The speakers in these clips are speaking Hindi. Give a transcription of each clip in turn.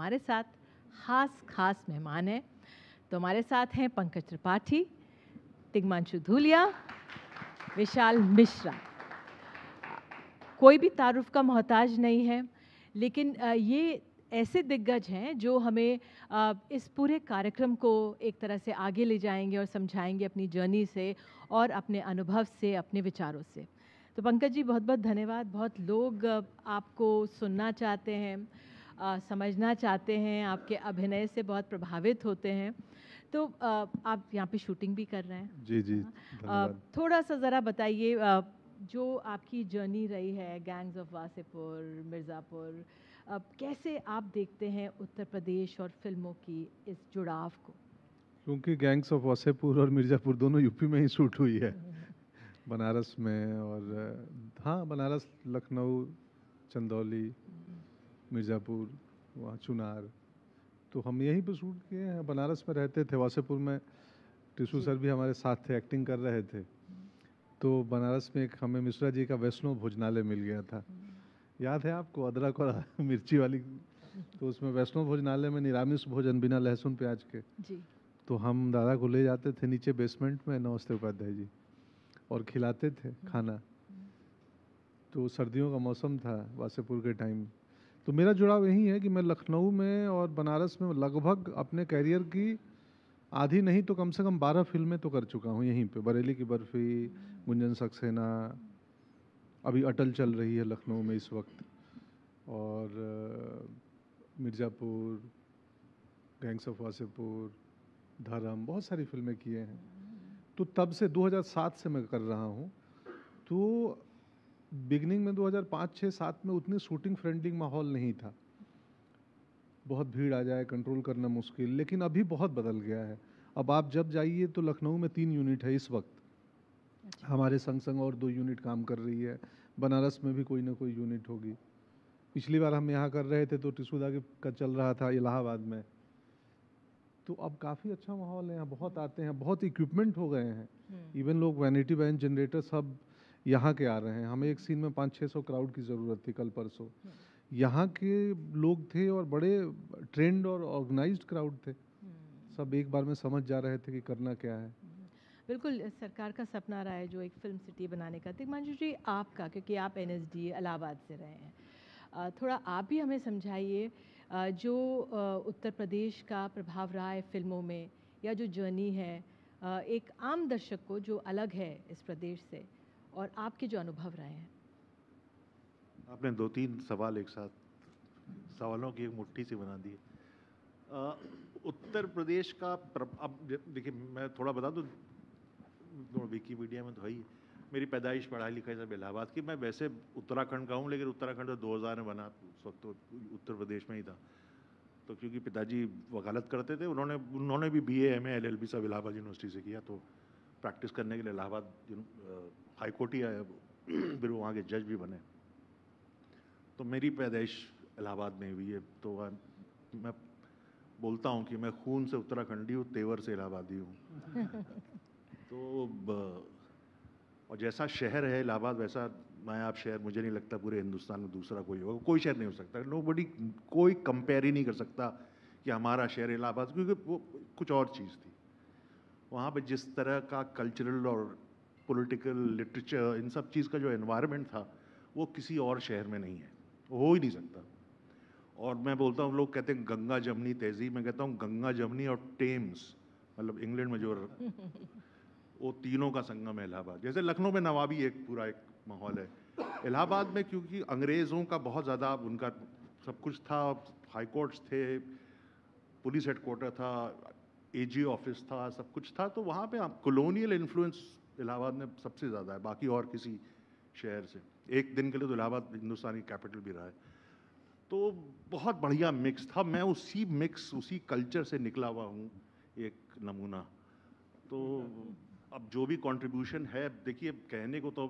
हमारे साथ खास खास मेहमान हैं तो हमारे साथ हैं पंकज त्रिपाठी तिग्मांशु धूलिया विशाल मिश्रा कोई भी तारुफ का मोहताज नहीं है लेकिन ये ऐसे दिग्गज हैं जो हमें इस पूरे कार्यक्रम को एक तरह से आगे ले जाएंगे और समझाएंगे अपनी जर्नी से और अपने अनुभव से अपने विचारों से तो पंकज जी बहुत बहुत धन्यवाद बहुत लोग आपको सुनना चाहते हैं आ, समझना चाहते हैं आपके अभिनय से बहुत प्रभावित होते हैं तो आ, आप यहाँ पे शूटिंग भी कर रहे हैं जी जी हाँ। आ, थोड़ा सा ज़रा बताइए जो आपकी जर्नी रही है गैंग्स ऑफ वासेपुर मिर्ज़ापुर अब कैसे आप देखते हैं उत्तर प्रदेश और फिल्मों की इस जुड़ाव को क्योंकि गैंग्स ऑफ वासेपुर और मिर्ज़ापुर दोनों यूपी में ही शूट हुई है बनारस में और हाँ बनारस लखनऊ चंदौली मिर्ज़ापुर वहाँ चुनार तो हम यही पर शूट किए हैं बनारस में रहते थे वासेपुर में टिशू सर भी हमारे साथ थे एक्टिंग कर रहे थे तो बनारस में एक हमें मिश्रा जी का वैष्णव भोजनालय मिल गया था याद है आपको अदरक और मिर्ची वाली तो उसमें वैष्णव भोजनालय में निरामिष भोजन बिना लहसुन प्याज के जी तो हम दादा को ले जाते थे नीचे बेसमेंट में नमस्ते उपाध्याय जी और खिलाते थे हम्म। खाना तो सर्दियों का मौसम था वासेपुर के टाइम तो मेरा जुड़ाव यही है कि मैं लखनऊ में और बनारस में लगभग अपने कैरियर की आधी नहीं तो कम से कम बारह फिल्में तो कर चुका हूँ यहीं पे बरेली की बर्फ़ी गुंजन सक्सेना अभी अटल चल रही है लखनऊ में इस वक्त और मिर्ज़ापुर गैंग्स ऑफ वासेपुर धर्म बहुत सारी फिल्में किए हैं तो तब से 2007 से मैं कर रहा हूँ तो बिगनिंग में 2005 हज़ार पाँच में उतनी शूटिंग फ्रेंडली माहौल नहीं था बहुत भीड़ आ जाए कंट्रोल करना मुश्किल लेकिन अभी बहुत बदल गया है अब आप जब जाइए तो लखनऊ में तीन यूनिट है इस वक्त अच्छा। हमारे संग संग और दो यूनिट काम कर रही है बनारस में भी कोई ना कोई यूनिट होगी पिछली बार हम यहाँ कर रहे थे तो टिशुदा के का चल रहा था इलाहाबाद में तो अब काफ़ी अच्छा माहौल है यहाँ बहुत आते हैं बहुत इक्विपमेंट हो गए हैं इवन हम्म। लोग वैनिटी वैन जनरेटर सब यहाँ के आ रहे हैं हमें एक सीन में पाँच छः सौ क्राउड की ज़रूरत थी कल परसों हम्म। यहाँ के लोग थे और बड़े ट्रेंड और ऑर्गेनाइज क्राउड थे हम्म। सब एक बार में समझ जा रहे थे कि करना क्या है हम्म। बिल्कुल सरकार का सपना रहा है जो एक फिल्म सिटी बनाने का दिग्मांजू जी आपका क्योंकि आप एन एस डी इलाहाबाद से रहे हैं थोड़ा आप भी हमें समझाइए जो उत्तर प्रदेश का प्रभाव रहा है फिल्मों में या जो जर्नी है एक आम दर्शक को जो अलग है इस प्रदेश से और आपके जो अनुभव रहे हैं आपने दो तीन सवाल एक साथ सवालों की एक मुट्ठी सी बना दी उत्तर प्रदेश का अब देखिए मैं थोड़ा बता दूँ तो विकीपीडिया में तो है ही मेरी पैदाइश पढ़ाई लिखाई सब इलाहाबाद की मैं वैसे उत्तराखंड का हूँ लेकिन उत्तराखंड तो 2000 में बना उस वक्त तो उत्तर प्रदेश में ही था तो क्योंकि पिताजी वकालत करते थे उन्होंने उन्होंने भी B A M L L B सब इलाहाबाद यूनिवर्सिटी से किया तो प्रैक्टिस करने के लिए इलाहाबाद हाईकोर्ट ही आया फिर वो वहाँ के जज भी बने तो मेरी पैदाइश इलाहाबाद में हुई है तो मैं बोलता हूँ कि मैं खून से उत्तराखंडी हूँ तेवर से इलाहाबादी हूँ तो और जैसा शहर है इलाहाबाद वैसा नायाब शहर मुझे नहीं लगता पूरे हिंदुस्तान में दूसरा कोई होगा कोई शहर नहीं हो सकता नो बडी कोई कंपेयर ही नहीं कर सकता कि हमारा शहर इलाहाबाद क्योंकि वो कुछ और चीज़ थी वहाँ पर जिस तरह का कल्चरल और पॉलिटिकल लिटरेचर इन सब चीज़ का जो एनवायरनमेंट था वो किसी और शहर में नहीं है हो ही नहीं सकता और मैं बोलता हूँ लोग कहते हैं गंगा जमनी तहजीब मैं कहता हूँ गंगा जमनी और टेम्स मतलब इंग्लैंड में जो वो तीनों का संगम है इलाहाबाद जैसे लखनऊ में नवाबी एक पूरा एक माहौल है इलाहाबाद में क्योंकि अंग्रेज़ों का बहुत ज़्यादा उनका सब कुछ था हाई कोर्ट्स थे पुलिस हेडकोर्टर था एजी ऑफिस था सब कुछ था तो वहाँ पे आप कॉलोनियल इन्फ्लुएंस इलाहाबाद में सबसे ज़्यादा है बाकी और किसी शहर से एक दिन के लिए तो इलाहाबाद हिंदुस्तानी कैपिटल भी रहा है तो बहुत बढ़िया मिक्स था मैं उसी मिक्स उसी कल्चर से निकला हुआ हूँ एक नमूना तो अब जो भी कंट्रीब्यूशन है देखिए कहने को तो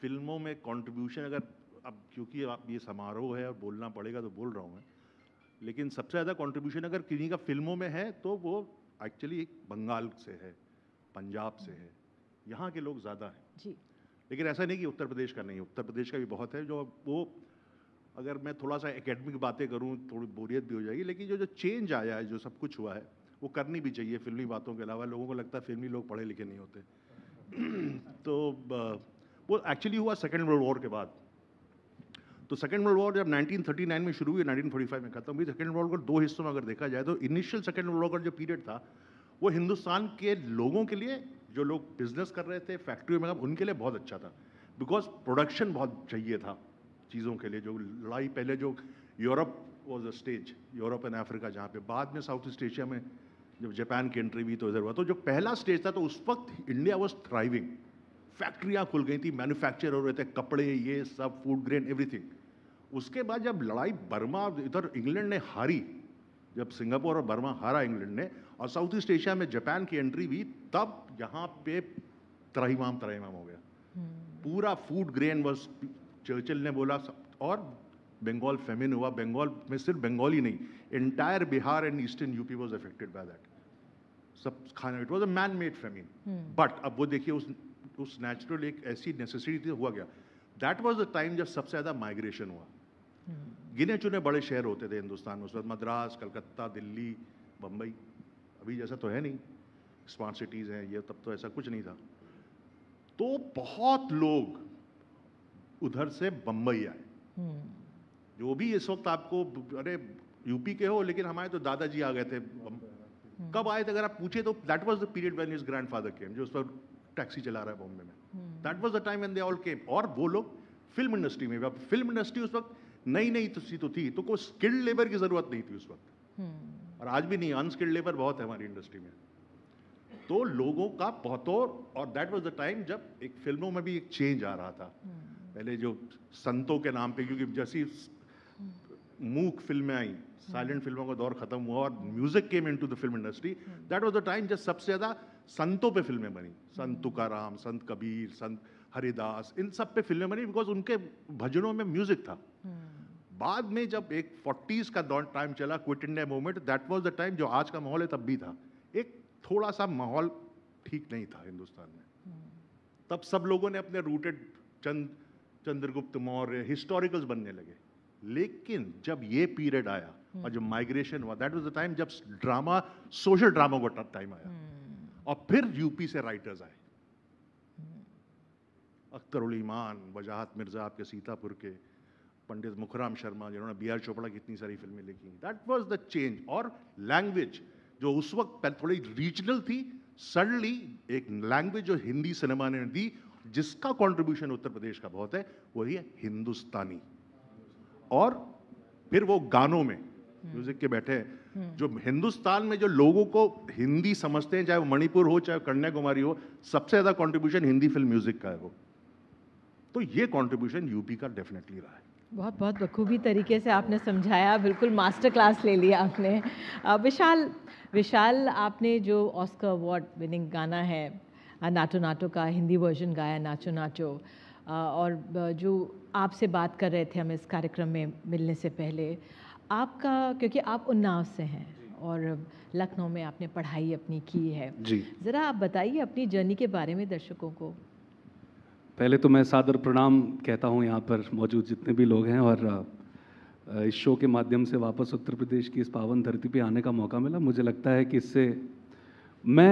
फिल्मों में कंट्रीब्यूशन अगर अब क्योंकि आप ये समारोह है और बोलना पड़ेगा तो बोल रहा हूँ मैं लेकिन सबसे ज़्यादा कंट्रीब्यूशन अगर किन्हीं का फिल्मों में है तो वो एक्चुअली बंगाल से है पंजाब से है यहाँ के लोग ज़्यादा हैं जी लेकिन ऐसा नहीं कि उत्तर प्रदेश का नहीं उत्तर प्रदेश का भी बहुत है जो वो अगर मैं थोड़ा सा एकेडमिक बातें करूँ थोड़ी बोरियत भी हो जाएगी लेकिन जो जो चेंज आया है जो सब कुछ हुआ है वो करनी भी चाहिए फिल्मी बातों के अलावा लोगों को लगता है फिल्मी लोग पढ़े लिखे नहीं होते तो वो एक्चुअली हुआ सेकेंड वर्ल्ड वॉर के बाद तो सेकेंड वर्ल्ड वॉर जब 1939 में शुरू हुई 1945 में खत्म हुई सेकेंड वर्ल्ड वॉर दो हिस्सों में अगर देखा जाए तो इनिशियल सेकेंड वर्ल्ड वॉर का जो पीरियड था वो हिंदुस्तान के लोगों के लिए जो लोग बिजनेस कर रहे थे फैक्ट्री में मतलब उनके लिए बहुत अच्छा था बिकॉज प्रोडक्शन बहुत चाहिए था चीज़ों के लिए जो लड़ाई पहले जो Europe was a stage Europe and Africa जहाँ पे बाद में साउथ ईस्ट एशिया में जब जापान की एंट्री भी तो इधर हुआ तो जो पहला स्टेज था तो उस वक्त इंडिया वॉज थ्राइविंग फैक्ट्रियाँ खुल गई थी मैन्युफैक्चर हो रहे थे कपड़े ये सब फूड ग्रेन एवरीथिंग उसके बाद जब लड़ाई बर्मा इधर इंग्लैंड ने हारी जब सिंगापुर और बर्मा हारा इंग्लैंड ने और साउथ ईस्ट एशिया में जापान की एंट्री भी तब यहाँ पे त्राहीमाम त्राहीमाम हो गया हम्म। पूरा फूड ग्रेन वॉज चर्चिल ने बोला और बंगाल फेमिन हुआ बंगाल में सिर्फ बंगाल ही नहीं entire Bihar and eastern UP was affected by that सब खाना it was a man made famine but अब वो देखिए उस उस नेचुरल एक ऐसी नेसेसिटी थी हुआ गया दैट वॉज द टाइम जब सबसे ज़्यादा माइग्रेशन हुआ हम्म। गिने चुने बड़े शहर होते थे हिंदुस्तान में उस वक्त मद्रास कलकत्ता दिल्ली बम्बई अभी जैसा तो है नहीं स्मार्ट सिटीज़ हैं ये तब तो ऐसा कुछ नहीं था तो बहुत लोग उधर से बम्बई आए हम्म। जो भी इस वक्त आपको अरे यूपी के हो लेकिन हमारे तो दादाजी आ गए थे हम्म। कब आए थे अगर आप पूछे तो that was the period when his grandfather came जो उस पर टैक्सी चला रहा है बॉम्बे में that was the time when they all came और वो लोग फिल्म इंडस्ट्री में अब फिल्म इंडस्ट्री उस वक्त नई नई तो, तो थी तो कोई स्किल्ड लेबर की ज़रूरत नहीं थी उस वक्त hmm. और आज भी नहीं अनस्किल्ड लेबर बहुत है हमारी इंडस्ट्री में तो लोगों का बहतौर और दैट वाज द टाइम जब एक फिल्मों में भी एक चेंज आ रहा था हम्म। पहले जो संतों के नाम पे क्योंकि जैसी हम्म। मूक फिल्में आई साइलेंट हम्म। फिल्मों का दौर खत्म हुआ और music came into the film industry that was the time जब सबसे ज़्यादा संतों पे फिल्में बनी संत तुकाराम संत कबीर संत हरिदास इन सब पे फिल्में बनी बिकॉज उनके भजनों में म्यूजिक था hmm. बाद में जब एक फोर्टीज़ का दौर टाइम चला quit India movement that was the time जो आज का माहौल है तब भी था एक थोड़ा सा माहौल ठीक नहीं था हिंदुस्तान में तब सब लोगों ने अपने रूटेड चंद चंद्रगुप्त मौर्य हिस्टोरिकल्स बनने लगे लेकिन जब ये पीरियड आया और जब माइग्रेशन हुआ दैट वॉज द टाइम जब ड्रामा सोशल ड्रामा को टाइम आया हम्म। और फिर यूपी से राइटर्स आए अख्तरुल ईमान वजाहत मिर्ज़ा आपके सीतापुर के पंडित मुखराम शर्मा जिन्होंने बी आर चोपड़ा की इतनी सारी फिल्में लिखी दैट वॉज द चेंज और लैंग्वेज जो उस वक्त थोड़ी रीजनल थी सडनली एक लैंग्वेज जो हिंदी सिनेमा ने दी जिसका कॉन्ट्रीब्यूशन उत्तर प्रदेश का बहुत है वही है हिंदुस्तानी और फिर वो गानों में म्यूजिक के बैठे हैं जो हिंदुस्तान में जो लोगों को हिंदी समझते हैं चाहे वो मणिपुर हो चाहे कन्याकुमारी हो सबसे ज़्यादा कॉन्ट्रीब्यूशन हिंदी फिल्म म्यूजिक का है वो तो ये कॉन्ट्रीब्यूशन यूपी का डेफिनेटली रहा है बहुत बहुत बखूबी तरीके से आपने समझाया बिल्कुल मास्टर क्लास ले लिया आपने विशाल विशाल आपने जो ऑस्कर अवार्ड विनिंग गाना है नाटो नाटो का हिंदी वर्जन गाया नाचो नाचो और जो आपसे बात कर रहे थे हम इस कार्यक्रम में मिलने से पहले आपका क्योंकि आप उन्नाव से हैं और लखनऊ में आपने पढ़ाई अपनी की है जी ज़रा आप बताइए अपनी जर्नी के बारे में दर्शकों को पहले तो मैं सादर प्रणाम कहता हूँ यहाँ पर मौजूद जितने भी लोग हैं और इस शो के माध्यम से वापस उत्तर प्रदेश की इस पावन धरती पे आने का मौका मिला मुझे लगता है कि इससे मैं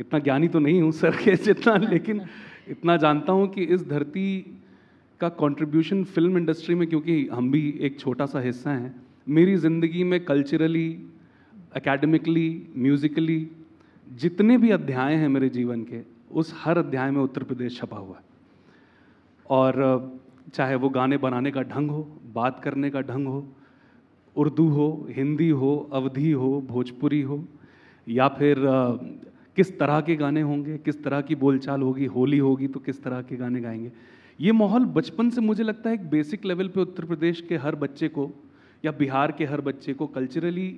इतना ज्ञानी तो नहीं हूँ सर के जितना लेकिन इतना जानता हूँ कि इस धरती का कंट्रीब्यूशन फिल्म इंडस्ट्री में क्योंकि हम भी एक छोटा सा हिस्सा हैं मेरी ज़िंदगी में कल्चरली एकेडमिकली म्यूज़िकली जितने भी अध्याय हैं मेरे जीवन के उस हर अध्याय में उत्तर प्रदेश छपा हुआ है और चाहे वो गाने बनाने का ढंग हो बात करने का ढंग हो उर्दू हो हिंदी हो अवधि हो भोजपुरी हो या फिर किस तरह के गाने होंगे किस तरह की बोलचाल होगी होली होगी तो किस तरह के गाने गाएंगे ये माहौल बचपन से मुझे लगता है एक बेसिक लेवल पे उत्तर प्रदेश के हर बच्चे को या बिहार के हर बच्चे को कल्चरली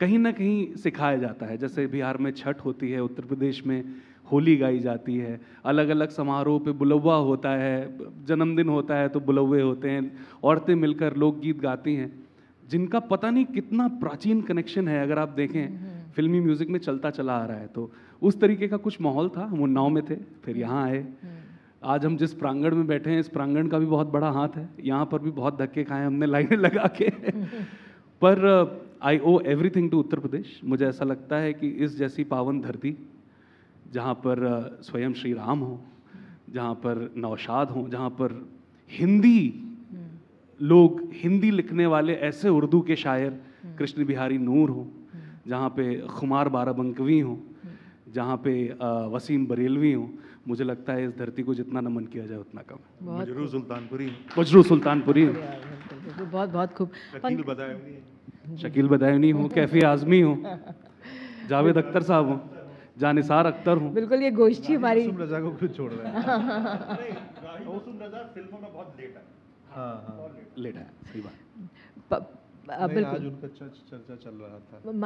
कहीं ना कहीं सिखाया जाता है जैसे बिहार में छठ होती है उत्तर प्रदेश में होली गाई जाती है अलग अलग समारोह पे बुलवा होता है जन्मदिन होता है तो बुलवे होते हैं औरतें मिलकर लोकगीत गाती हैं जिनका पता नहीं कितना प्राचीन कनेक्शन है अगर आप देखें हम्म। फिल्मी म्यूज़िक में चलता चला आ रहा है तो उस तरीके का कुछ माहौल था हम उन्नाव में थे फिर यहाँ आए हम्म। आज हम जिस प्रांगण में बैठे हैं इस प्रांगण का भी बहुत बड़ा हाथ है यहाँ पर भी बहुत धक्के खाए हमने लाइनें लगा के पर आई ओ एवरीथिंग टू उत्तर प्रदेश मुझे ऐसा लगता है कि इस जैसी पावन धरती जहाँ पर स्वयं श्री राम हो जहाँ पर नौशाद हो जहाँ पर हिंदी हम्म। लोग हिंदी लिखने वाले ऐसे उर्दू के शायर हम्म। कृष्ण बिहारी नूर हो हम्म। जहाँ पे खुमार बारा बंकवी हों जहाँ पे वसीम बरेलवी हो मुझे लगता है इस धरती को जितना नमन किया जाए उतना कम मजरू सुल्तानपुरी मजरू सुल्तानपुरी बहुत बहुत खूब शकील बदायूनी हो कैफी आजमी हो जावेद अख्तर साहब हों जानिसार अख्तर हूँ बिल्कुल ये गोष्ठी हमारी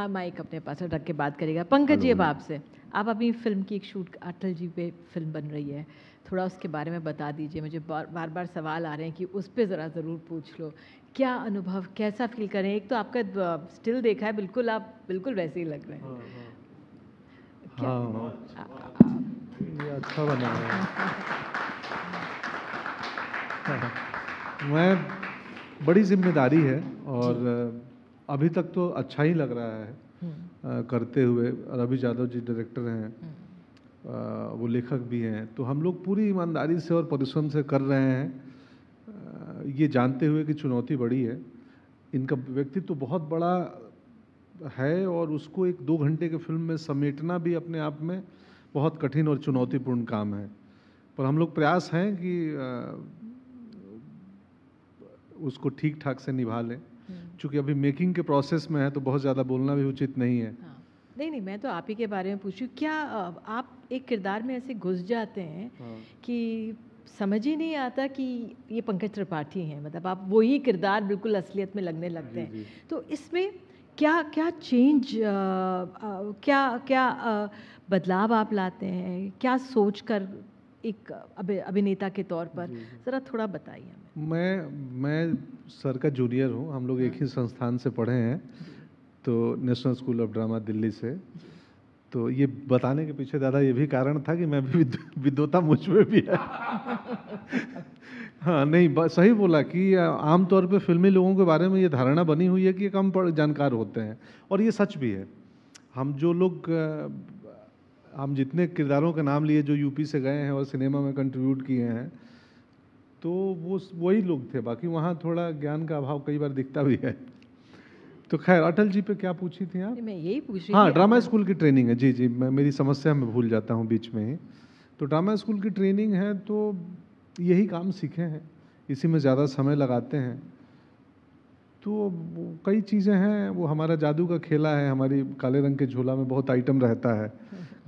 माइक अपने पास रख के बात करेगा पंकज जी अब आपसे आप अपनी फिल्म की एक शूट अटल जी पे फिल्म बन रही है थोड़ा उसके बारे में बता दीजिए मुझे बार बार बार सवाल आ रहे हैं कि उस पर ज़रा ज़रूर पूछ लो क्या अनुभव कैसा फील करें एक तो आपका स्टिल देखा है बिल्कुल आप बिल्कुल वैसे ही लग रहे हैं हाँ, हाँ। हाँ, हाँ। ये अच्छा बना है मैं बड़ी जिम्मेदारी है और अभी तक तो अच्छा ही लग रहा है हम्म। करते हुए रवि यादव जी डायरेक्टर हैं हम्म। वो लेखक भी हैं तो हम लोग पूरी ईमानदारी से और परिश्रम से कर रहे हैं ये जानते हुए कि चुनौती बड़ी है इनका व्यक्तित्व तो बहुत बड़ा है और उसको एक दो घंटे के फिल्म में समेटना भी अपने आप में बहुत कठिन और चुनौतीपूर्ण काम है पर हम लोग प्रयास हैं कि उसको ठीक ठाक से निभा लें हम्म। चूँकि अभी मेकिंग के प्रोसेस में है तो बहुत ज़्यादा बोलना भी उचित नहीं है हाँ। नहीं नहीं मैं तो आप ही के बारे में पूछूँ क्या आप एक किरदार में ऐसे घुस जाते हैं हाँ। कि समझ ही नहीं आता कि ये पंकज त्रिपाठी हैं मतलब आप वही किरदार बिल्कुल असलियत में लगने लगते हैं तो इसमें क्या क्या चेंज uh, uh, क्या क्या uh, बदलाव आप लाते हैं क्या सोच कर एक अभिनेता के तौर पर ज़रा थोड़ा बताइए मैं मैं सर का जूनियर हूँ हम लोग एक ही हाँ। संस्थान से पढ़े हैं तो national school of drama Delhi से तो ये बताने के पीछे दादा ये भी कारण था कि मैं भी विद्वता मुझ में भी है हाँ नहीं सही बोला कि आमतौर पे फिल्मी लोगों के बारे में ये धारणा बनी हुई है कि ये कम जानकार होते हैं और ये सच भी है हम जो लोग हम जितने किरदारों के नाम लिए जो यूपी से गए हैं और सिनेमा में कंट्रीब्यूट किए हैं तो वो वही लोग थे बाकी वहाँ थोड़ा ज्ञान का अभाव कई बार दिखता भी है तो खैर अटल जी पे क्या पूछी थी आप मैं यही पूछ रही हाँ ड्रामा स्कूल की ट्रेनिंग है जी जी मैं मेरी समस्या में भूल जाता हूँ बीच में ही तो ड्रामा स्कूल की ट्रेनिंग है तो यही काम सीखे हैं इसी में ज़्यादा समय लगाते हैं तो कई चीज़ें हैं वो हमारा जादू का खेला है हमारी काले रंग के झोला में बहुत आइटम रहता है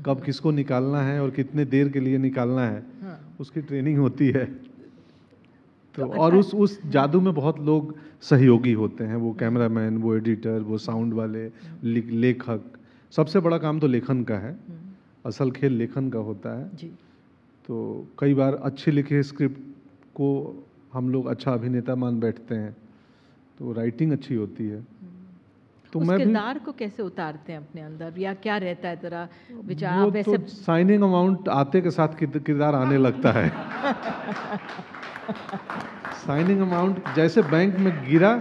कब किसको निकालना है और कितने देर के लिए निकालना है हाँ। उसकी ट्रेनिंग होती है तो, तो और अच्छा। उस उस जादू में बहुत लोग सहयोगी होते हैं वो कैमरामैन वो एडिटर वो साउंड वाले लेखक सबसे बड़ा काम तो लेखन का है हम्म। असल खेल लेखन का होता है जी। तो कई बार अच्छे लिखे स्क्रिप्ट को हम लोग अच्छा अभिनेता मान बैठते हैं तो राइटिंग अच्छी होती है हम्म। तो मैं किरदार को कैसे उतारते हैं अपने अंदर या क्या रहता है तेरा विचार वो तो साइनिंग अमाउंट आते के साथ किरदार आने लगता है साइनिंग अमाउंट जैसे बैंक में गिरा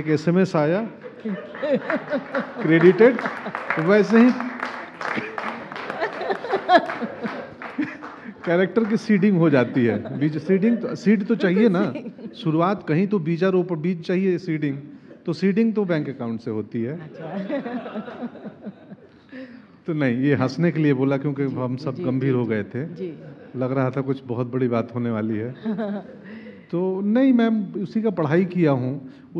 एक एसएमएस आया क्रेडिटेड तो वैसे ही कैरेक्टर की सीडिंग हो जाती है बीज सीडिंग तो, सीड तो चाहिए ना शुरुआत कहीं तो बीजा रोप बीज चाहिए सीडिंग तो सीडिंग तो बैंक अकाउंट से होती है अच्छा। तो नहीं ये हंसने के लिए बोला क्योंकि हम सब गंभीर हो गए थे लग रहा था कुछ बहुत बड़ी बात होने वाली है तो नहीं मैम उसी का पढ़ाई किया हूँ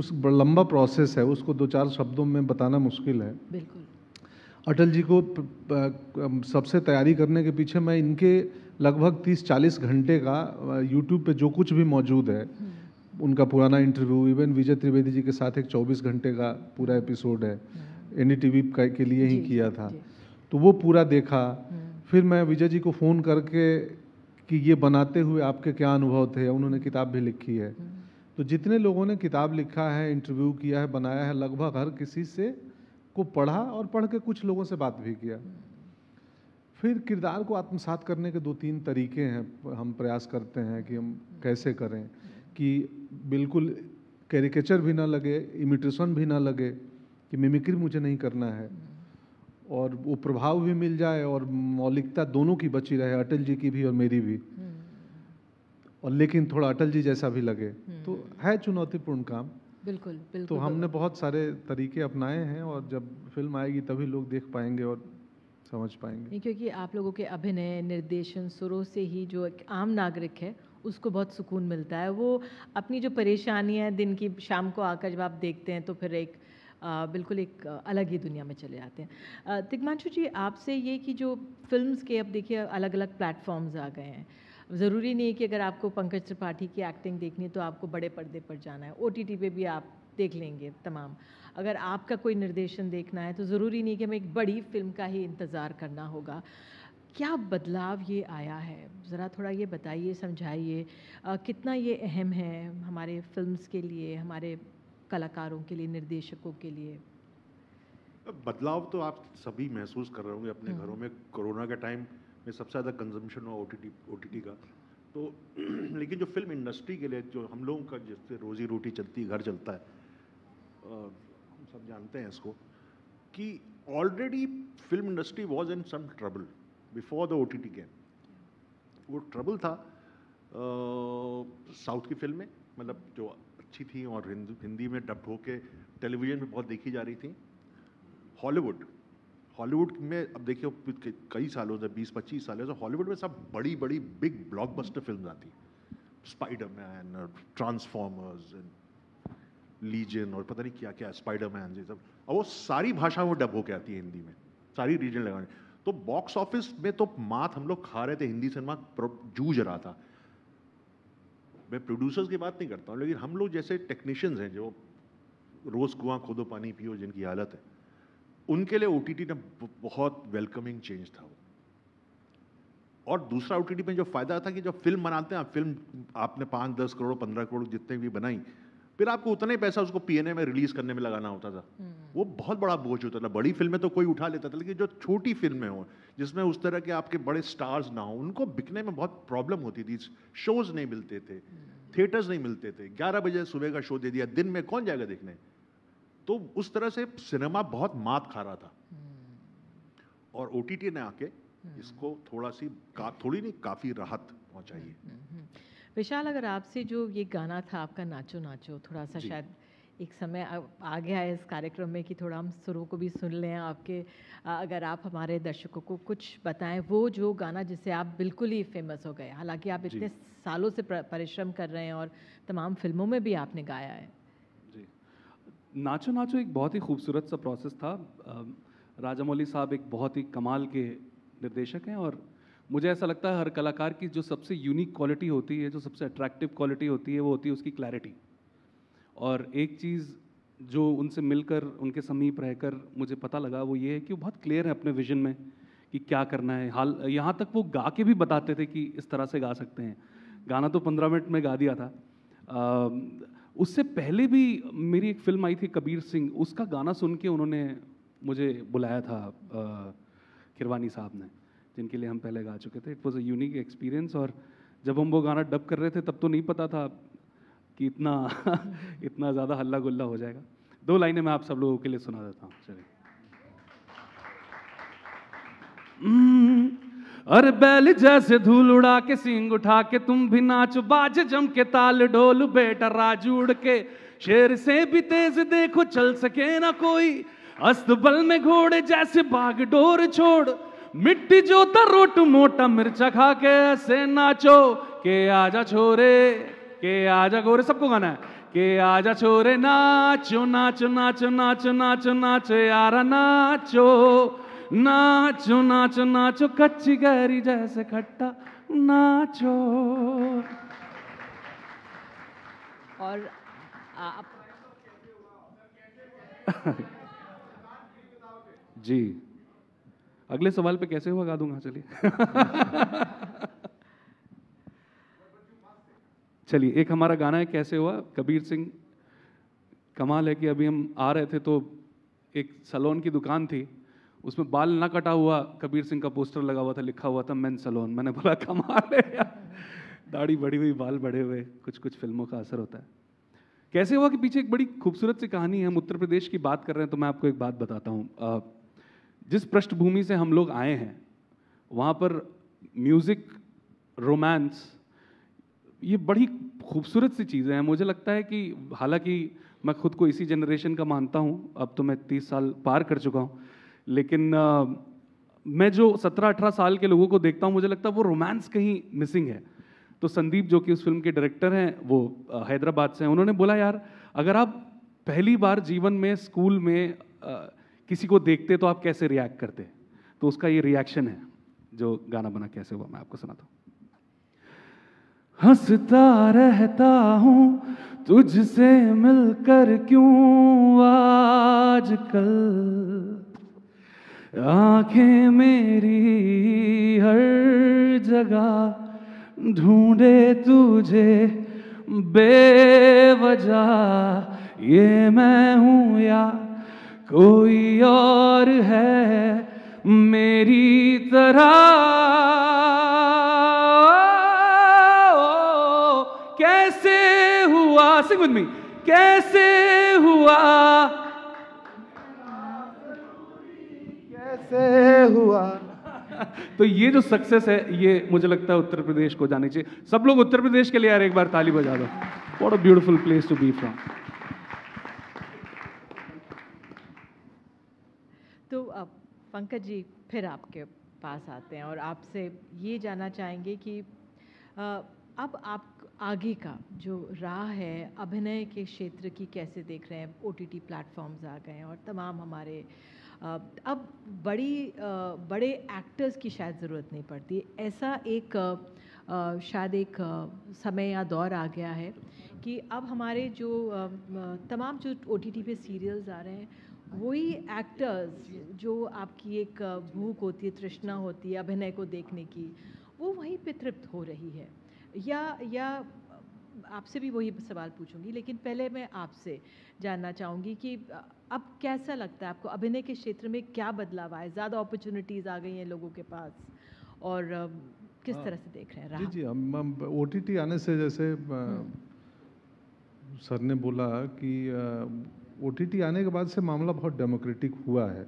उस लंबा प्रोसेस है उसको दो चार शब्दों में बताना मुश्किल है बिल्कुल अटल जी को सबसे तैयारी करने के पीछे मैं इनके लगभग 30-40 घंटे का यूट्यूब पे जो कुछ भी मौजूद है हम्म। उनका पुराना इंटरव्यू इवन विजय त्रिवेदी जी के साथ एक 24 घंटे का पूरा एपिसोड है एन हम्म। टी e के लिए ही किया था तो वो पूरा देखा हम्म। फिर मैं विजय जी को फ़ोन करके कि ये बनाते हुए आपके क्या अनुभव थे उन्होंने किताब भी लिखी है तो जितने लोगों ने किताब लिखा है इंटरव्यू किया है बनाया है लगभग हर किसी से को पढ़ा और पढ़ के कुछ लोगों से बात भी किया फिर किरदार को आत्मसात करने के दो तीन तरीके हैं हम प्रयास करते हैं कि हम कैसे करें कि बिल्कुल कैरिकेचर भी ना लगे इमिटेशन भी ना लगे कि मिमिक्री मुझे नहीं करना है और वो प्रभाव भी मिल जाए और मौलिकता दोनों की बची रहे अटल जी की भी और मेरी भी और लेकिन थोड़ा अटल जी जैसा भी लगे तो है चुनौतीपूर्ण काम बिल्कुल बिल्कुल तो हमने बहुत सारे तरीके अपनाए हैं और जब फिल्म आएगी तभी लोग देख पाएंगे और समझ पाएंगे क्योंकि आप लोगों के अभिनय निर्देशन सुरों से ही जो एक आम नागरिक है उसको बहुत सुकून मिलता है वो अपनी जो परेशानियाँ दिन की शाम को आकर जब आप देखते हैं तो फिर एक आ, बिल्कुल एक अलग ही दुनिया में चले जाते हैं तिग्मांशु जी आपसे ये कि जो फिल्म्स के अब देखिए अलग अलग प्लेटफॉर्म्स आ गए हैं ज़रूरी नहीं है कि अगर आपको पंकज त्रिपाठी की एक्टिंग देखनी है तो आपको बड़े पर्दे पर जाना है ओ पे भी आप देख लेंगे तमाम अगर आपका कोई निर्देशन देखना है तो ज़रूरी नहीं कि हमें एक बड़ी फिल्म का ही इंतज़ार करना होगा क्या बदलाव ये आया है ज़रा थोड़ा ये बताइए समझाइए कितना ये अहम है हमारे फिल्म्स के लिए हमारे कलाकारों के लिए निर्देशकों के लिए बदलाव तो आप सभी महसूस कर रहे होंगे अपने हम्म। घरों में कोरोना के टाइम में सबसे ज़्यादा कंजम्पशन हुआ ओ टी का तो लेकिन जो फिल्म इंडस्ट्री के लिए जो हम लोगों का जिससे रोज़ी रोटी चलती घर चलता है हम सब जानते हैं इसको कि already film industry was in some trouble before the O T T game वो ट्रबल था साउथ की फिल्में मतलब जो अच्छी थी और हिंदी में डब्ड होके टेलीविज़न में बहुत देखी जा रही थी हॉलीवुड हॉलीवुड में अब देखिए कई सालों से बीस पच्चीस सालों से हॉलीवुड में सब बड़ी बड़ी बिग ब्लॉकबस्टर फिल्म आती स्पाइडरमैन ट्रांसफॉर्मर्स एंड लीजन और पता नहीं क्या क्या स्पाइडरमैन ये सब और वो सारी भाषा वो डब होकर आती है हिंदी में सारी रीजन लगाने तो बॉक्स ऑफिस में तो मात हम लोग खा रहे थे हिंदी सिनेमा जूझ रहा था मैं प्रोड्यूसर्स की बात नहीं करता हूँ लेकिन हम लोग जैसे टेक्नीशियंस हैं जो रोज़ कुआं खोदो पानी पियो जिनकी हालत है उनके लिए ओ टी ने बहुत वेलकमिंग चेंज था वो और दूसरा ओ टी में जो फ़ायदा था कि जब फिल्म बनाते हैं फिल्म आपने पाँच दस करोड़ पंद्रह करोड़ जितने भी बनाई फिर आपको उतना ही पैसा उसको पीएनए में रिलीज करने में लगाना होता था वो बहुत बड़ा बोझ होता था बड़ी फिल्में तो कोई उठा लेता था लेकिन जो छोटी फिल्में हों जिसमें उस तरह के आपके बड़े स्टार्स ना हो उनको बिकने में बहुत प्रॉब्लम होती थी शोज नहीं मिलते थे थिएटर्स नहीं मिलते थे ग्यारह बजे सुबह का शो दे दिया दिन में कौन जाएगा देखने तो उस तरह से सिनेमा बहुत मात खा रहा था और ओ ने आके इसको थोड़ा सी थोड़ी नहीं काफ़ी राहत पहुंचाई है हम्म, हम्म, हम्म। विशाल अगर आपसे जो ये गाना था आपका नाचो नाचो थोड़ा सा शायद एक समय आ गया है इस कार्यक्रम में कि थोड़ा हम सुरों को भी सुन लें आपके अगर आप हमारे दर्शकों को कुछ बताएं वो जो गाना जिससे आप बिल्कुल ही फेमस हो गए हालांकि आप इतने सालों से परिश्रम कर रहे हैं और तमाम फिल्मों में भी आपने गाया है जी नाचो नाचो एक बहुत ही खूबसूरत सा प्रोसेस था राजामौली साहब एक बहुत ही कमाल के निर्देशक हैं और मुझे ऐसा लगता है हर कलाकार की जो सबसे यूनिक क्वालिटी होती है जो सबसे अट्रैक्टिव क्वालिटी होती है वो होती है उसकी क्लैरिटी और एक चीज़ जो उनसे मिलकर उनके समीप रहकर मुझे पता लगा वो ये है कि वो बहुत क्लियर है अपने विजन में कि क्या करना है हाल यहाँ तक वो गा के भी बताते थे कि इस तरह से गा सकते हैं गाना तो पंद्रह मिनट में गा दिया था आ, उससे पहले भी मेरी एक फिल्म आई थी कबीर सिंह उसका गाना सुन के उन्होंने मुझे बुलाया था खिरवानी साहब ने जिनके लिए हम पहले गा चुके थे it was a unique experience और जब हम वो गाना डब कर रहे थे तब तो नहीं पता था कि इतना इतना ज़्यादा हल्ला गुल्ला हो जाएगा दो लाइनें मैं आप सब लोगों के लिए सुना देता हूँ चलिए अरे हम्म, बैल जैसे धूल उड़ा के सिंग उठा के तुम भी नाच बाज जम के ताल डोल बेटा राजू उड़ के शेर से भी तेज देखो चल सके ना कोई अस्तबल में घोड़े जैसे बाग डोर छोड़ मिट्टी तर रोट मोटा मिर्चा खा के ऐसे नाचो के आजा छोरे के आजा गोरे सबको गाना है के आजा छोरे नाचो नाचो नाचो नाचो नाचो नाचो यारा नाचो नाचो नाचो नाचो कच्ची गहरी जैसे खट्टा नाचो और आप जी अगले सवाल पे कैसे हुआ गा दूंगा चलिए चलिए एक हमारा गाना है कैसे हुआ कबीर सिंह कमाल है कि अभी हम आ रहे थे तो एक सलोन की दुकान थी उसमें बाल ना कटा हुआ कबीर सिंह का पोस्टर लगा हुआ था लिखा हुआ था मैन सलोन मैंने बोला कमाल है यार दाढ़ी बढ़ी हुई बाल बढ़े हुए कुछ कुछ फिल्मों का असर होता है कैसे हुआ कि पीछे एक बड़ी खूबसूरत सी कहानी है हम उत्तर प्रदेश की बात कर रहे हैं तो मैं आपको एक बात बताता हूँ जिस पृष्ठभूमि से हम लोग आए हैं वहाँ पर म्यूज़िक रोमांस ये बड़ी खूबसूरत सी चीज़ें हैं मुझे लगता है कि हालांकि मैं खुद को इसी जनरेशन का मानता हूँ अब तो मैं तीस साल पार कर चुका हूँ लेकिन आ, मैं जो सत्रह अठारह साल के लोगों को देखता हूँ मुझे लगता है वो रोमांस कहीं मिसिंग है तो संदीप जो कि उस फिल्म के डायरेक्टर हैं वो हैदराबाद से हैं उन्होंने बोला यार अगर आप पहली बार जीवन में स्कूल में आ, किसी को देखते तो आप कैसे रिएक्ट करते तो उसका ये रिएक्शन है जो गाना बना कैसे हुआ मैं आपको सुनाता हूं हंसता रहता हूं तुझसे मिलकर क्यों आजकल आंखें मेरी हर जगह ढूंढे तुझे बेवजह ये मैं हूं या कोई और है मेरी तरह कैसे हुआ सिंह मी कैसे हुआ कैसे हुआ तो ये जो सक्सेस है ये मुझे लगता है उत्तर प्रदेश को जानी चाहिए सब लोग उत्तर प्रदेश के लिए यार एक बार ताली बजा दो what a beautiful place to be from Pankaj ji फिर आपके पास आते हैं और आपसे ये जानना चाहेंगे कि अब आप आगे का जो राह है अभिनय के क्षेत्र की कैसे देख रहे हैं ओ टी टी प्लेटफॉर्म्स आ गए हैं और तमाम हमारे अब बड़ी बड़े एक्टर्स की शायद ज़रूरत नहीं पड़ती ऐसा एक शायद एक समय या दौर आ गया है कि अब हमारे जो तमाम जो ओ टी टी पे सीरियल्स आ रहे हैं वही एक्टर्स जो आपकी एक भूख होती है तृष्णा होती है अभिनय को देखने की वो वहीं पितृप्त हो रही है या या आपसे भी वही सवाल पूछूंगी लेकिन पहले मैं आपसे जानना चाहूँगी कि अब कैसा लगता है आपको अभिनय के क्षेत्र में क्या बदलाव आए ज़्यादा अपॉर्चुनिटीज़ आ गई हैं लोगों के पास और किस हाँ। तरह से देख रहे हैं जी जी हम, टी ओ आने से जैसे हम्म। सर ने बोला कि ओ आने के बाद से मामला बहुत डेमोक्रेटिक हुआ है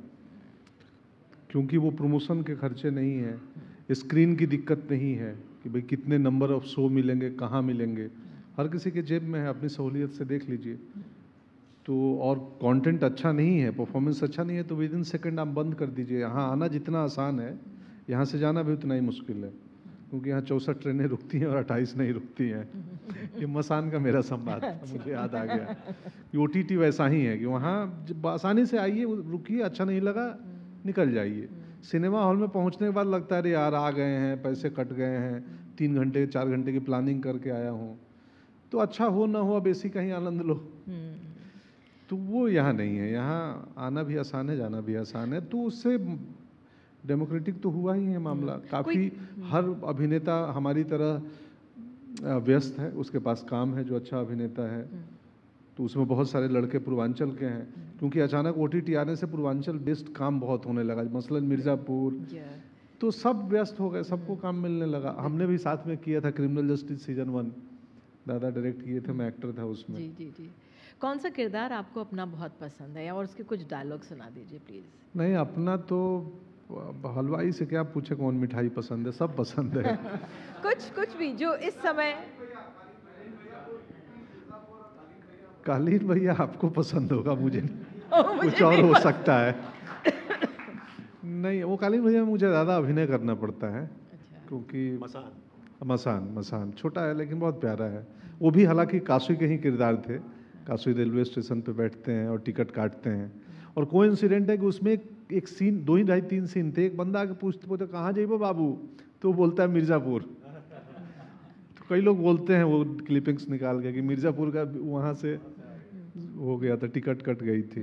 क्योंकि वो प्रमोशन के खर्चे नहीं है स्क्रीन की दिक्कत नहीं है कि भाई कितने नंबर ऑफ शो मिलेंगे कहाँ मिलेंगे हर किसी के जेब में है अपनी सहूलियत से देख लीजिए तो और कंटेंट अच्छा नहीं है परफॉर्मेंस अच्छा नहीं है तो विद इन सेकेंड आप बंद कर दीजिए यहाँ आना जितना आसान है यहाँ से जाना भी उतना ही मुश्किल है क्योंकि यहाँ चौंसठ ट्रेनें रुकती हैं और अट्ठाईस नहीं रुकती हैं ये मसान का मेरा संवाद मुझे अच्छा। याद आ गया कि ओ वैसा ही है कि वहाँ आसानी से आइए रुकिए अच्छा नहीं लगा हम्म। निकल जाइए हम्म। सिनेमा हॉल में पहुँचने के बाद लगता है अरे यार आ गए हैं पैसे कट गए हैं तीन घंटे चार घंटे की प्लानिंग करके आया हूँ तो अच्छा हो ना हो अब ऐसी कहीं आनंद लो हम्म। तो वो यहाँ नहीं है यहाँ आना भी आसान है जाना भी आसान है तो उससे डेमोक्रेटिक तो हुआ ही है मामला हम्म। काफ़ी हर अभिनेता हमारी तरह व्यस्त है उसके पास काम है जो अच्छा अभिनेता है हम्म। तो उसमें बहुत सारे लड़के पूर्वांचल के हैं हम्म। क्योंकि अचानक ओ टी आने से पूर्वांचल बेस्ड काम बहुत होने लगा मसलन मिर्ज़ापुर तो सब व्यस्त हो गए सबको काम मिलने लगा हमने भी साथ में किया था क्रिमिनल जस्टिस सीजन वन दादा डायरेक्ट किए थे मैं एक्टर था उसमें जी जी जी कौन सा किरदार आपको अपना बहुत पसंद है और उसके कुछ डायलॉग सुना दीजिए प्लीज़ नहीं अपना तो हलवाई से क्या पूछे कौन मिठाई पसंद है सब पसंद है कुछ कुछ भी जो इस समय कालीन भैया आपको पसंद होगा मुझे कुछ और हो सकता है नहीं वो कालीन भैया में मुझे ज़्यादा अभिनय करना पड़ता है अच्छा। क्योंकि मसान मसान मसान छोटा है लेकिन बहुत प्यारा है वो भी हालांकि काशी के ही किरदार थे काशी रेलवे स्टेशन पे बैठते हैं और टिकट काटते हैं और कोई इंसिडेंट है कि उसमें एक एक सीन दो ही ढाई तीन सीन थे एक बंदा आके पूछते पूछते कहाँ जाइबो बाबू तो बोलता है मिर्ज़ापुर तो कई लोग बोलते हैं वो क्लिपिंग्स निकाल के कि मिर्ज़ापुर का वहाँ से हो गया था टिकट कट गई थी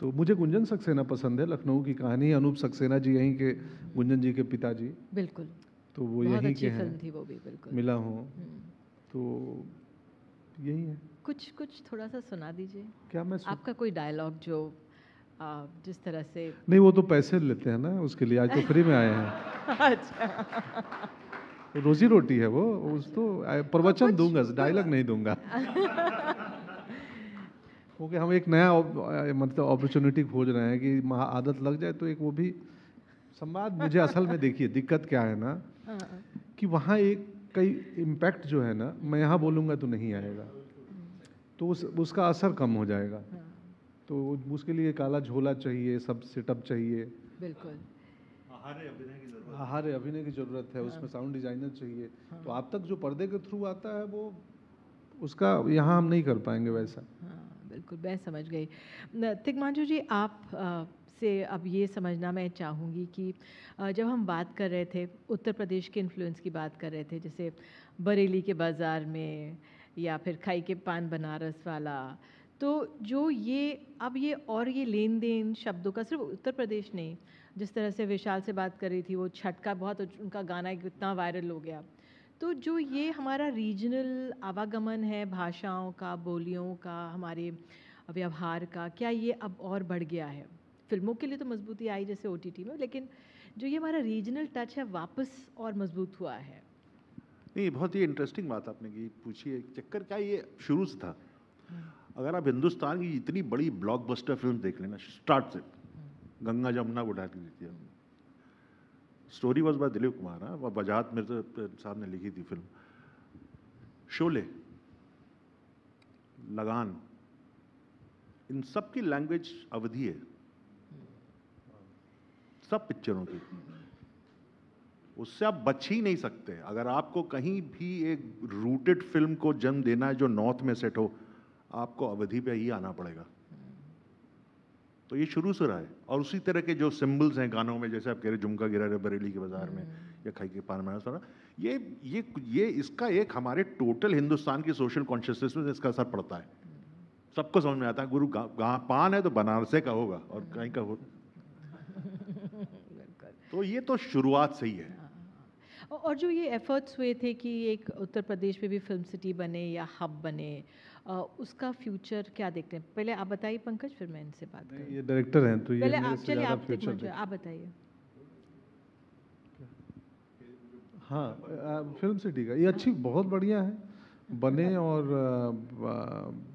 तो मुझे गुंजन सक्सेना पसंद है लखनऊ की कहानी अनूप सक्सेना जी यहीं के गुंजन जी के पिताजी बिल्कुल तो वो यहीं के हैं थी वो भी बिल्कुल मिला हूँ हम्म। तो यही है कुछ कुछ थोड़ा सा सुना दीजिए क्या मैं सु... आपका कोई डायलॉग जो जिस तरह से नहीं वो तो पैसे लेते हैं ना उसके लिए आज तो फ्री में आए हैं अच्छा रोजी रोटी है वो उस तो प्रवचन दूंगा तो डायलॉग नहीं दूंगा क्योंकि हम एक नया मतलब अपॉर्चुनिटी खोज रहे हैं कि आदत लग जाए तो एक वो भी संवाद मुझे असल में देखिए दिक्कत क्या है ना हाँ। कि वहाँ एक कई इम्पैक्ट जो है ना मैं यहाँ बोलूँगा तो नहीं आएगा तो उस उसका असर कम हो जाएगा हाँ। तो उसके लिए काला झोला चाहिए सब सेटअप चाहिए बिल्कुल आहार अभिनय की जरूरत है हाँ। उसमें साउंड डिजाइनर चाहिए हाँ। तो आप तक जो पर्दे के थ्रू आता है वो उसका यहाँ हम नहीं कर पाएंगे वैसा हाँ, बिल्कुल मैं समझ गई तिगमांजू जी आप से अब ये समझना मैं चाहूँगी कि जब हम बात कर रहे थे उत्तर प्रदेश के इन्फ्लुएंस की बात कर रहे थे जैसे बरेली के बाज़ार में या फिर खाई के पान बनारस वाला तो जो ये अब ये और ये लेन देन शब्दों का सिर्फ उत्तर प्रदेश नहीं जिस तरह से विशाल से बात कर रही थी वो छठ का बहुत उनका गाना इतना वायरल हो गया तो जो ये हमारा रीजनल आवागमन है भाषाओं का बोलियों का हमारे व्यवहार का क्या ये अब और बढ़ गया है फिल्मों के लिए तो मजबूती आई जैसे ओ में लेकिन जो ये हमारा रीजनल टच है वापस और मजबूत हुआ है नहीं बहुत ही इंटरेस्टिंग बात आपने की पूछी है चक्कर क्या ये शुरू से था हम्म। अगर आप हिंदुस्तान की इतनी बड़ी ब्लॉकबस्टर फिल्म देख लेना स्टार्ट से गंगा जमुना उठा के देखिए story was by Dilip Kumar वह बजात मिर्जा साहब ने लिखी थी फिल्म शोले लगान इन सब की लैंग्वेज अवधि है सब पिक्चरों की उससे आप बच ही नहीं सकते अगर आपको कहीं भी एक रूटेड फिल्म को जन्म देना है जो नॉर्थ में सेट हो आपको अवधि पे ही आना पड़ेगा तो ये शुरू से रहा है और उसी तरह के जो सिम्बल्स हैं गानों में जैसे आप कह रहे झुमका गिरा रहे बरेली के बाजार में या खाई के पान में सारा ये ये ये इसका एक हमारे टोटल हिंदुस्तान की सोशल कॉन्शियसनेस में इसका असर पड़ता है सबको समझ में आता है गुरु गा, पान है तो बनारसे का होगा और कहीं का हो तो ये तो शुरुआत से ही है हाँ। और जो ये एफर्ट्स हुए थे कि एक उत्तर प्रदेश में भी फिल्म सिटी बने या हब बने उसका फ्यूचर क्या देखते हैं पहले आप बताइए पंकज फिर मैं इनसे बात करूँ ये डायरेक्टर हैं तो ये पहले आप चलिए आप आप बताइए हाँ फिल्म से ठीक है ये अच्छी बहुत बढ़िया है बने और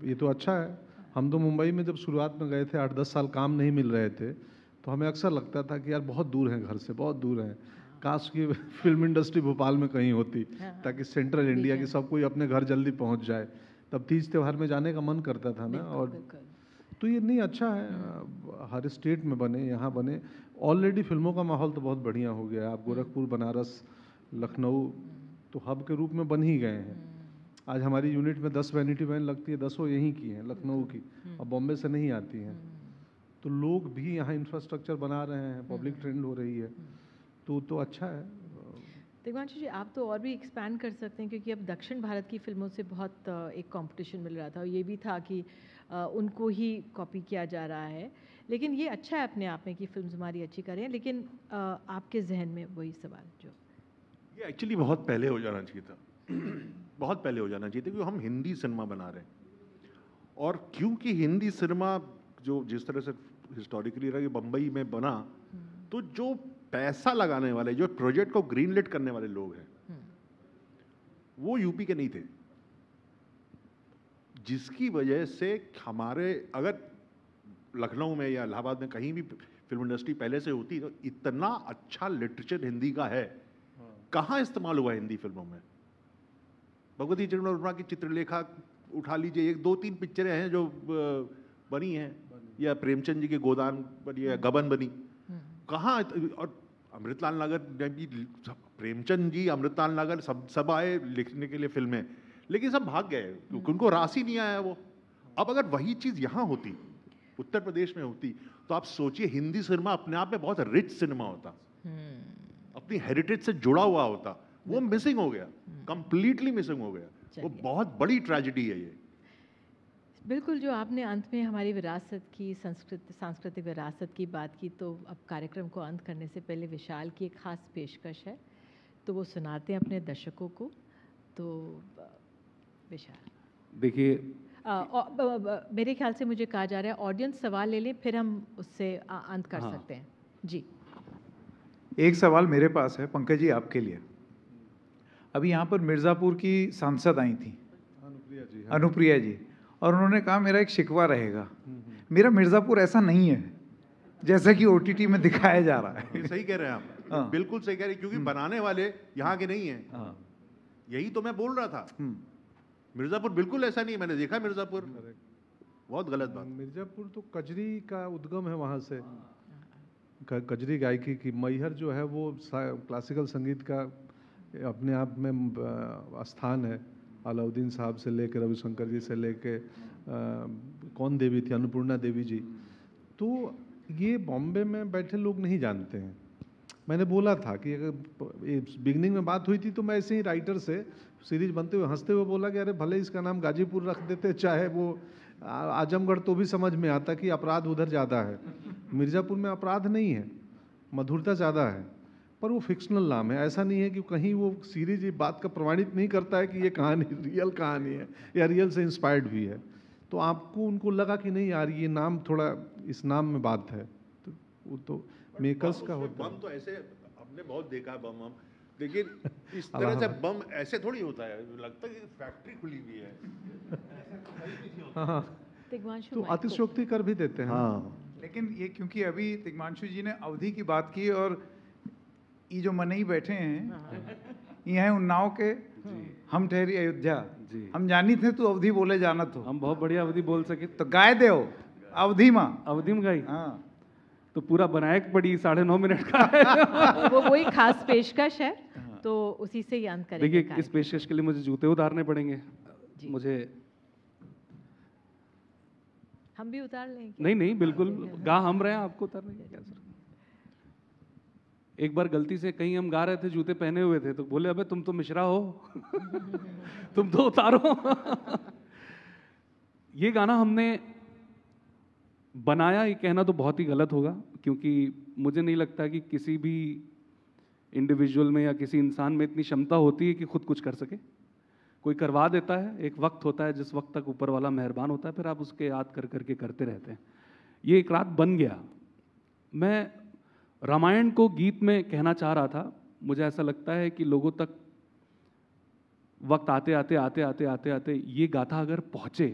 ये तो अच्छा है हम तो मुंबई में जब शुरुआत में गए थे आठ दस साल काम नहीं मिल रहे थे तो हमें अक्सर लगता था कि यार बहुत दूर हैं घर से बहुत दूर हैं काश की फिल्म इंडस्ट्री भोपाल में कहीं होती हाँ। ताकि सेंट्रल इंडिया की सब कोई अपने घर जल्दी पहुंच जाए तब तीज त्यौहार में जाने का मन करता था ना और तो ये नहीं अच्छा है हर स्टेट में बने यहाँ बने ऑलरेडी फिल्मों का माहौल तो बहुत बढ़िया हो गया है आप गोरखपुर हम्म। बनारस लखनऊ हम्म। तो हब के रूप में बन ही गए हैं हम्म। आज हमारी यूनिट में दस वैनिटी वैन लगती है दसों यहीं की हैं लखनऊ की अब बॉम्बे से नहीं आती हैं तो लोग भी यहाँ इंफ्रास्ट्रक्चर बना रहे हैं पब्लिक ट्रेंड हो रही है तो तो अच्छा है दिग्वांशु जी आप तो और भी एक्सपैंड कर सकते हैं क्योंकि अब दक्षिण भारत की फिल्मों से बहुत एक कंपटीशन मिल रहा था और ये भी था कि उनको ही कॉपी किया जा रहा है लेकिन ये अच्छा है अपने आप में कि फिल्म हमारी अच्छी करें लेकिन आपके जहन में वही सवाल जो ये एक्चुअली बहुत पहले हो जाना चाहिए था बहुत पहले हो जाना चाहिए था क्योंकि हम हिंदी सिनेमा बना रहे हैं और क्योंकि हिंदी सिनेमा जो जिस तरह से हिस्टोरिकली रहा कि बम्बई में बना हम्म। तो जो पैसा लगाने वाले जो प्रोजेक्ट को ग्रीनलिट करने वाले लोग हैं हम्म। वो यूपी के नहीं थे जिसकी वजह से हमारे अगर लखनऊ में या इलाहाबाद में कहीं भी फिल्म इंडस्ट्री पहले से होती तो इतना अच्छा लिटरेचर हिंदी का है हाँ। कहाँ इस्तेमाल हुआ हिंदी फिल्मों में भगवती चरण वर्मा की चित्रलेखा उठा लीजिए एक दो तीन पिक्चरें हैं जो बनी हैं या प्रेमचंद जी के गोदान बनी या हम्म। गबन बनी हम्म। कहाँ और अमृतलाल नागर में भी प्रेमचंद जी अमृतलाल नागर सब सब आए लिखने के लिए फिल्में लेकिन सब भाग गए क्योंकि उनको रास ही नहीं आया वो अब अगर वही चीज़ यहाँ होती उत्तर प्रदेश में होती तो आप सोचिए हिंदी सिनेमा अपने आप में बहुत रिच सिनेमा होता हम्म। अपनी हेरिटेज से जुड़ा हुआ होता वो मिसिंग हो गया कंप्लीटली हम्म। मिसिंग हो गया वो बहुत बड़ी ट्रेजिडी है ये बिल्कुल जो आपने अंत में हमारी विरासत की संस्कृत सांस्कृतिक विरासत की बात की तो अब कार्यक्रम को अंत करने से पहले विशाल की एक ख़ास पेशकश है तो वो सुनाते हैं अपने दर्शकों को तो विशाल देखिए मेरे ख्याल से मुझे कहा जा रहा है ऑडियंस सवाल ले लें फिर हम उससे अंत कर हाँ। सकते हैं जी एक सवाल मेरे पास है पंकज जी आपके लिए अभी यहाँ पर मिर्ज़ापुर की सांसद आई थी अनुप्रिया जी हाँ। अनुप्रिया जी और उन्होंने कहा मेरा एक शिकवा रहेगा हम्म, हम्म। मेरा मिर्ज़ापुर ऐसा नहीं है जैसा कि ओ में दिखाया जा रहा है सही कह रहे हैं आप हाँ। बिल्कुल सही कह रहे हैं क्योंकि हम्म। बनाने वाले यहाँ के नहीं हैं हाँ। यही तो मैं बोल रहा था मिर्ज़ापुर बिल्कुल ऐसा नहीं मैंने देखा मिर्ज़ापुर बहुत गलत बात मिर्ज़ापुर तो कजरी का उद्गम है वहाँ से हाँ। कजरी गायकी की मैहर जो है वो क्लासिकल संगीत का अपने आप में स्थान है अलाउद्दीन साहब से लेकर रविशंकर जी से लेकर कौन देवी थी अन्नपूर्णा देवी जी तो ये बॉम्बे में बैठे लोग नहीं जानते हैं मैंने बोला था कि अगर बिगनिंग में बात हुई थी तो मैं ऐसे ही राइटर से सीरीज बनते हुए हंसते हुए बोला कि अरे भले इसका नाम गाजीपुर रख देते चाहे वो आजमगढ़ तो भी समझ में आता कि अपराध उधर ज़्यादा है मिर्ज़ापुर में अपराध नहीं है मधुरता ज़्यादा है पर वो फिक्शनल नाम है ऐसा नहीं है कि कहीं वो सीरीज ये बात का प्रमाणित नहीं करता है कि ये कहानी रियल कहानी है या रियल से इंस्पायर्ड हुई है तो आपको उनको लगा कि नहीं यार ये नाम थोड़ा इस नाम में बात है तो वो तो मेकर्स का होता है बम तो ऐसे हमने बहुत देखा है बम हम लेकिन इस तरह से बम ऐसे थोड़ी होता है लगता है कि फैक्ट्री खुली हुई है हाँ, हाँ। तो अतिशोक्ति कर भी देते हैं हाँ लेकिन ये क्योंकि अभी तिग्मांशु जी ने अवधि की बात की और ये जो मनई बैठे हैं हाँ। ये हैं उन्नाव के हम ठहरी अयोध्या हम जानी थे तू अवधि बोले जाना तो हम बहुत बढ़िया अवधि बोल सके तो गाय दे अवधि माँ अवधि में गाई हाँ तो पूरा बनायक पड़ी साढ़े नौ मिनट का वो वही खास पेशकश है हाँ। तो उसी से याद अंत करेंगे देखिए इस पेशकश के लिए मुझे जूते उतारने पड़ेंगे मुझे हम भी उतार लेंगे नहीं नहीं बिल्कुल हाँ, गा हम रहे हैं आपको उतारने क्या सर एक बार गलती से कहीं हम गा रहे थे जूते पहने हुए थे तो बोले अबे तुम तो मिश्रा हो तुम तो उतारो ये गाना हमने बनाया ये कहना तो बहुत ही गलत होगा क्योंकि मुझे नहीं लगता कि किसी भी इंडिविजुअल में या किसी इंसान में इतनी क्षमता होती है कि खुद कुछ कर सके कोई करवा देता है एक वक्त होता है जिस वक्त तक ऊपर वाला मेहरबान होता है फिर आप उसके याद कर करके करते रहते हैं ये एक रात बन गया मैं रामायण को गीत में कहना चाह रहा था मुझे ऐसा लगता है कि लोगों तक वक्त आते आते आते आते आते आते ये गाथा अगर पहुँचे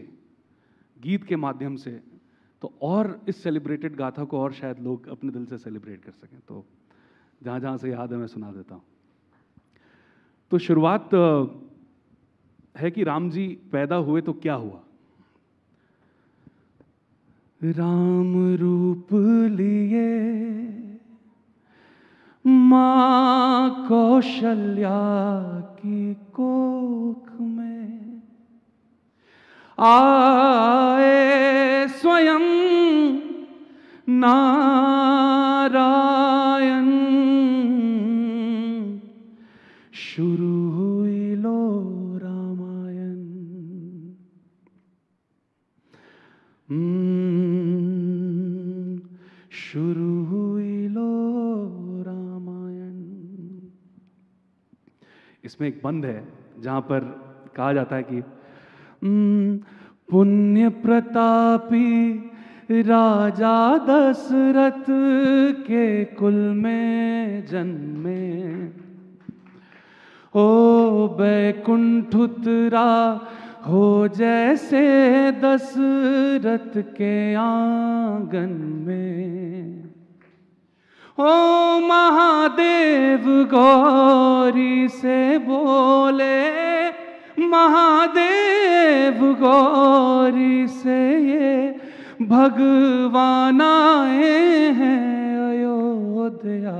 गीत के माध्यम से तो और इस सेलिब्रेटेड गाथा को और शायद लोग अपने दिल से सेलिब्रेट कर सकें तो जहाँ जहाँ से याद है मैं सुना देता हूँ तो शुरुआत है कि राम जी पैदा हुए तो क्या हुआ राम रूप लिए माँ कौशल्या की कोख में आए स्वयं नारायण इसमें एक बंद है जहां पर कहा जाता है कि पुण्य प्रतापी राजा दशरथ के कुल में जन्मे ओ बैकुंठ उतरा हो जैसे दशरथ के आंगन में ओ महादेव गौरी से बोले महादेव गौरी से ये भगवान आए हैं अयोध्या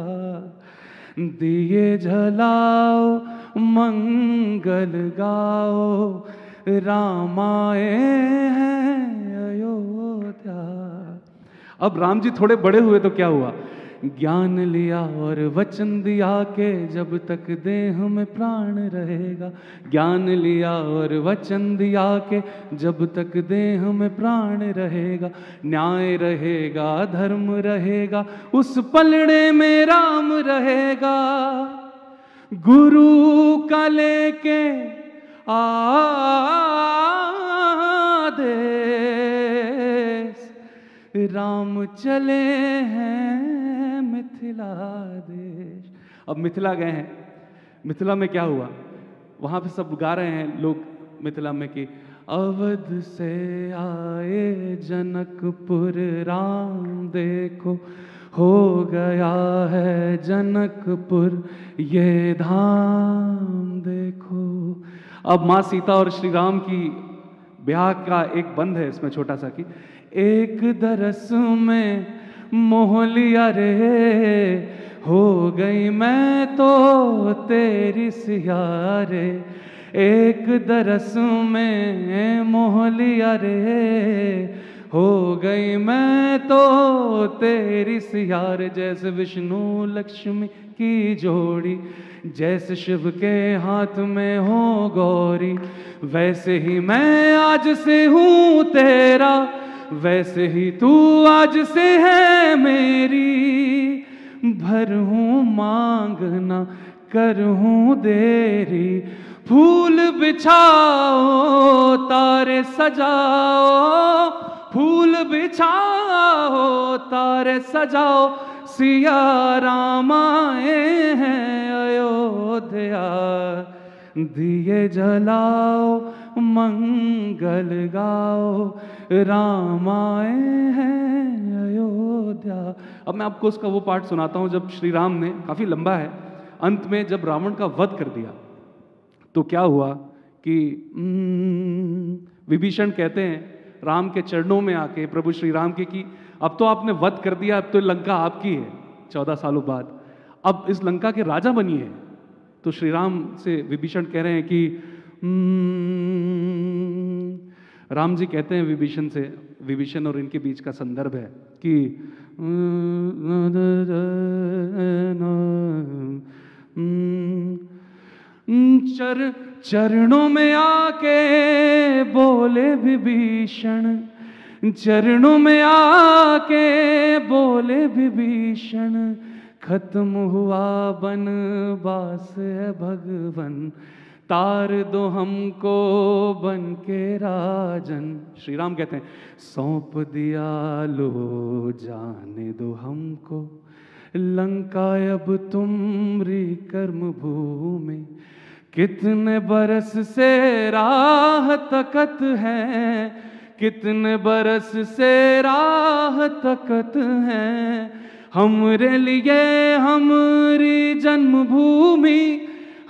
दिए जलाओ मंगल गाओ आए हैं अयोध्या अब राम जी थोड़े बड़े हुए तो क्या हुआ ज्ञान लिया और वचन दिया के जब तक देह में प्राण रहेगा ज्ञान लिया और वचन दिया के जब तक देह में प्राण रहेगा न्याय रहेगा धर्म रहेगा उस पलड़े में राम रहेगा गुरु का लेके आदेश राम चले हैं मिथिला देश अब मिथिला गए हैं मिथिला में क्या हुआ वहां पे सब गा रहे हैं लोग मिथिला में कि अवध से आए जनकपुर राम देखो हो गया है जनकपुर ये धाम देखो अब माँ सीता और श्री राम की ब्याह का एक बंद है इसमें छोटा सा कि एक दरस में मोह लिया रे हो गई मैं तो तेरी सियारे एक दरस में मोह लिया रे हो गई मैं तो तेरी सियार तो जैसे विष्णु लक्ष्मी की जोड़ी जैसे शिव के हाथ में हो गौरी वैसे ही मैं आज से हूँ तेरा वैसे ही तू आज से है मेरी भर हूँ मांगना कर हूँ देरी फूल बिछाओ तारे सजाओ फूल बिछाओ तारे सजाओ सिया राम आए हैं अयोध्या दिए जलाओ मंगल गाओ रामाय हैं अयोध्या अब मैं आपको उसका वो पार्ट सुनाता हूँ जब श्री राम ने काफ़ी लंबा है अंत में जब रावण का वध कर दिया तो क्या हुआ कि हम्म, विभीषण कहते हैं राम के चरणों में आके प्रभु श्री राम के कि अब तो आपने वध कर दिया अब तो लंका आपकी है चौदह सालों बाद अब इस लंका के राजा बनिए तो श्री राम से विभीषण कह रहे हैं कि हम्म। राम जी कहते हैं विभीषण से विभीषण और इनके बीच का संदर्भ है कि चर चरणों में आके बोले विभीषण चरणों में आके बोले विभीषण खत्म हुआ बन बास है भगवन तार दो हमको बन के राजन श्री राम कहते हैं सौंप दिया लो जाने दो हमको लंका अब तुमरी कर्म भूमि कितने बरस से राह तकत है कितने बरस से राह तकत है हमरे लिए हमारी जन्मभूमि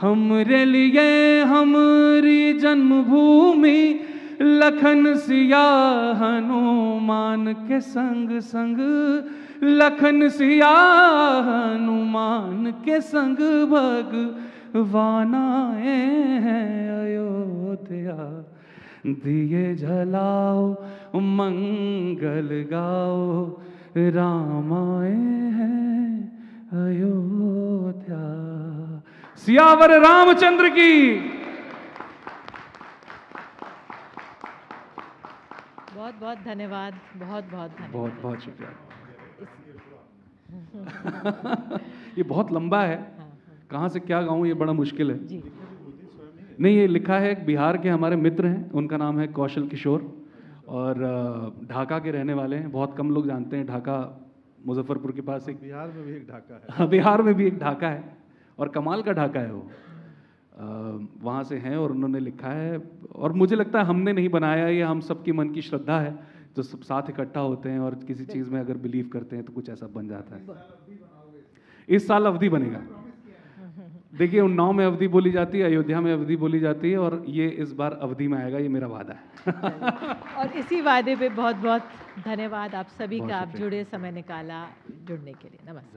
हमरे लिए हमारी जन्मभूमि लखन सिया हनुमान के संग संग लखन सिया हनुमान के संग भग वानाए हैं अयोध्या दिए जलाओ मंगल गाओ रामाए हैं अयोध्या सियावर रामचंद्र की बहुत बहुत धन्यवाद बहुत बहुत धन्यवाद बहुत बहुत शुक्रिया ये बहुत लंबा है हाँ, हाँ। कहाँ से क्या गाऊँ ये बड़ा मुश्किल है जी। नहीं ये लिखा है बिहार के हमारे मित्र हैं उनका नाम है कौशल किशोर और ढाका के रहने वाले हैं बहुत कम लोग जानते हैं ढाका मुजफ्फरपुर के पास एक बिहार में भी एक ढाका है हाँ, बिहार में भी एक ढाका है और कमाल का ढाका है वो वहाँ से हैं और उन्होंने लिखा है और मुझे लगता है हमने नहीं बनाया ये हम सबकी मन की श्रद्धा है जो सब साथ इकट्ठा होते हैं और किसी चीज़ में अगर बिलीव करते हैं तो कुछ ऐसा बन जाता है इस साल अवधि बनेगा देखिए उन्नाव में अवधि बोली जाती है अयोध्या में अवधि बोली जाती है और ये इस बार अवधि में आएगा ये मेरा वादा है और इसी वादे पे बहुत बहुत धन्यवाद आप सभी का आप जुड़े समय निकाला जुड़ने के लिए नमस्कार